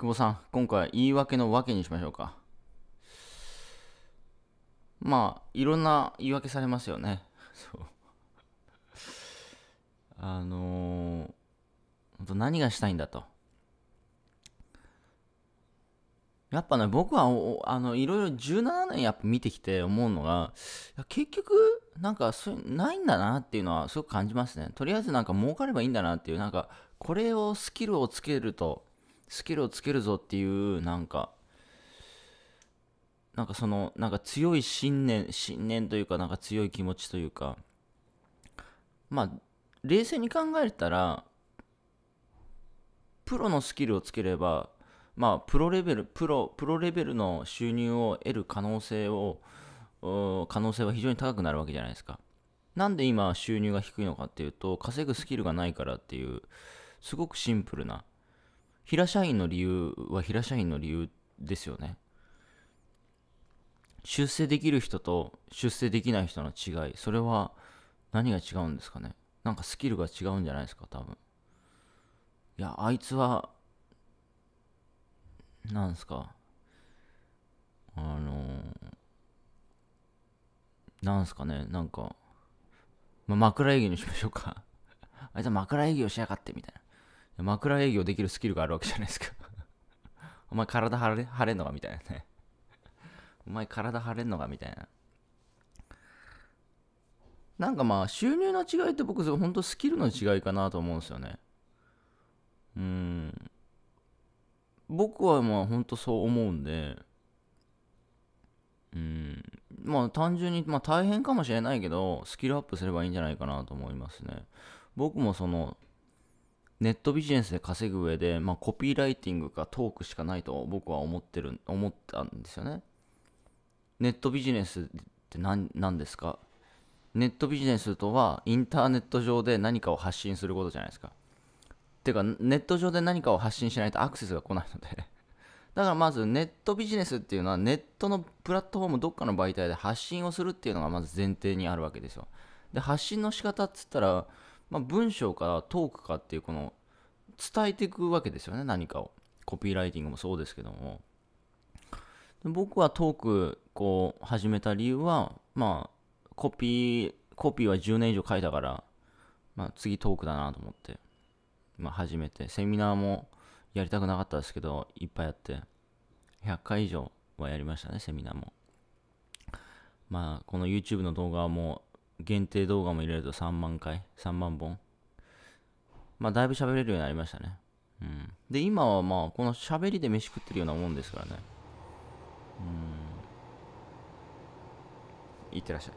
久保さん、今回は言い訳の訳にしましょうか。まあ、いろんな言い訳されますよね。そう。あのー、本当何がしたいんだと。やっぱね、僕はあの、いろいろ17年やっぱ見てきて思うのが、結局、なんかそういう、ないんだなっていうのはすごく感じますね。とりあえずなんか儲かればいいんだなっていう、なんか、これをスキルをつけると、スキルをつけるぞっていうなんかなんかそのなんか強い信念信念というかなんか強い気持ちというかまあ冷静に考えたらプロのスキルをつければまあプロレベルプロプロレベルの収入を得る可能性を可能性は非常に高くなるわけじゃないですかなんで今収入が低いのかっていうと稼ぐスキルがないからっていうすごくシンプルな平社員の理由は平社員の理由ですよね。出世できる人と出世できない人の違い、それは何が違うんですかね。なんかスキルが違うんじゃないですか、多分。いや、あいつは、なんすか、あのー、なんすかね、なんか、ま枕営業にしましょうか。あいつは枕営業しやがってみたいな。枕営業できるスキルがあるわけじゃないですか お前体張れ張れんのかみたいなねお前体張れんのかみたいな。なんかまあ収入の違いって僕本当スキルの違いかなと思うんですよね。うん。僕はまあほんとそう思うんで、うん。まあ単純に、まあ大変かもしれないけど、スキルアップすればいいんじゃないかなと思いますね。僕もその、ネットビジネスで稼ぐ上で、まあ、コピーライティングかトークしかないと僕は思ってる思ったんですよねネットビジネスって何何ですかネットビジネスとはインターネット上で何かを発信することじゃないですかてかネット上で何かを発信しないとアクセスが来ないので だからまずネットビジネスっていうのはネットのプラットフォームどっかの媒体で発信をするっていうのがまず前提にあるわけですよで発信の仕方っつったらまあ、文章からトークかっていうこの伝えていくわけですよね何かをコピーライティングもそうですけども僕はトークこう始めた理由はまあコピーコピーは10年以上書いたから、まあ、次トークだなと思って、まあ、始めてセミナーもやりたくなかったですけどいっぱいやって100回以上はやりましたねセミナーもまあこの YouTube の動画はも限定動画も入れると3万回 ?3 万本まあ、だいぶ喋れるようになりましたね。うん。で、今はまあ、この喋りで飯食ってるようなもんですからね。うん。いってらっしゃい。